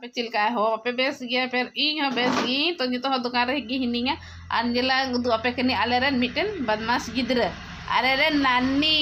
pecilka ho ape bes gea iya, per inho ya, bes gi gitu, to nyuto ho tukare gi hininga anjela ngutu ape keni aleren miten kan, badmas gidre aleren nani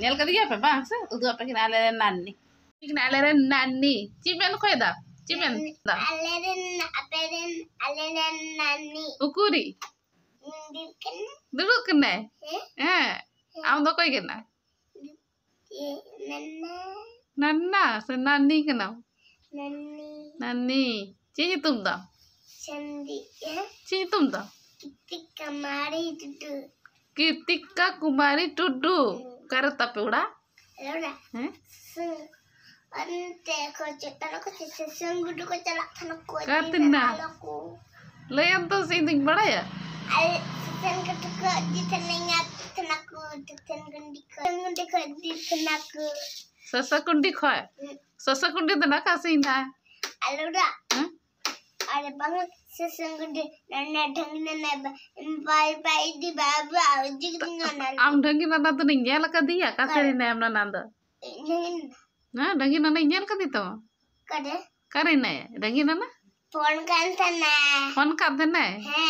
nyal kati gea ya, pe bang se utu ape keni aleren nani kina aleren nani cimen koi ya, da cimen da aleren ape ren aleren nani ukuri duduk kene eh eh am do koi kena Nana, senani kenapa? nani nani Kumari tapi నన్ని చేయి తుందా చేయి తుందా కీర్తిక కుమారి టుడ్డు కరెక్ట్ తప్పి కూడా Katina, lo tapi tuh sinting pada ya? Sen ketika di senengnya tenaku, sen gendika, sen gendika di tenaku. ಸಸಕುಂಡಿ ಖಾಯ್ ಸಸಕುಂಡಿ ದನ ಕಾಸಿ ಇಂದ ಅಲ್ಲೋಡ ಅರೆ ಬಂಗ ಸಸಕುಂಡಿ ನನ್ನ ಢಂಗಿನ ಬಾಯಿ ಬಾಯಿ ದಿ ಬಾಬು ಅವಜಿ ದಿಂಗನ ಆಮ್ ಢಂಗಿನ ನನ್ನದು ನಿಂಗೆ ಯಾಲಕದಿಯ ಕಾಸರಿ ನೇಮ್ ನಂದ ಹಾ ಢಂಗಿನ ನನ್ನ ಇಂಗೆ ಯಾಲಕದಿತ ಕರೆ ಕರೆ ನೇ ಢಂಗಿನ ನನ್ನ ಫೋನ್ ಕಾಂತನೆ ಫೋನ್ ಕಾಂತನೆ ಹೇ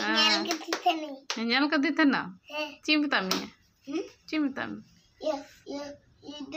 ಇಂಗೆ ಯಾಲಕದಿತನೆ ಇಂಗೆ ಯಾಲಕದಿತನ ಹೇ ಚಿಮಿತಾಮಿ ಚಿಮಿತಾಮಿ ಯಸ್ ಯಸ್ ಇದ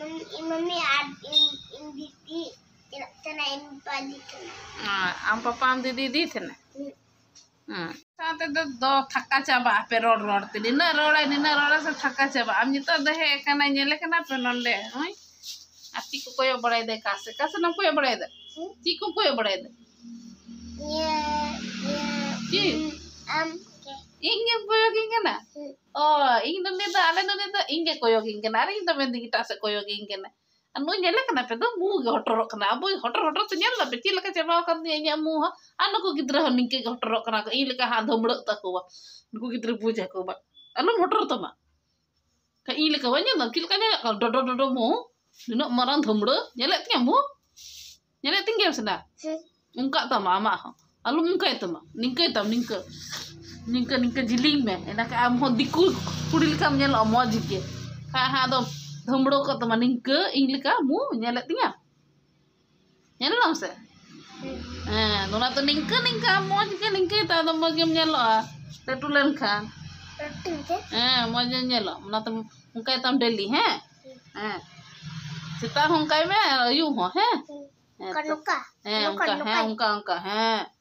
मम्मी हाँ, दीदी दी थे ना हां साथ तो दो थक्का चाबा पे रोड रोड ते निना रोड़ा से थक्का चाबा हम नितो पे नंडे होय आपकी को कोय बड़ाई दे कासे कासे ना कोय बड़ाई दे ची को कोय बड़ाई दे ये ये की हम ingin koyokin kena ah? oh ingin tuh ah, neta ada tuh neta ah? inge koyokin kena ada ingin tuh neta kita se koyokin kena anu nyala kena pedo mu hotoro kena abu gotor gotor tuh nyala tapi cila kan cewek kan dia nyala mu ha anu kok kita harus mikir gotor kena kok ini kah handom lo tak kuwa anu kok kita puja kuwa anu gotor tuh mah kah ini kah banyak tapi cila kan nyala kalau dodo dodo mu dino marang domlo nyala tuh nyamu nyala tinggal sana ungkap ma mama ha anu ungkap ya, ma, ninka ningkap ma ninka. निंका निंका जिलिंग में इनका आम हो दिकू कुड़ी लेका में नेलो मौज के हाँ हाँ दो धमड़ो को तमा निंका इन लेका मु नेले तिया नेलो से हाँ दोना तो निंका निंका मौज के निंका ता दो मौज के नेलो लटू लेन खान हाँ मौज नेलो ना तो उनका तम डेली है हाँ सीता हों में अयू हो है उनका उनका उनका हाँ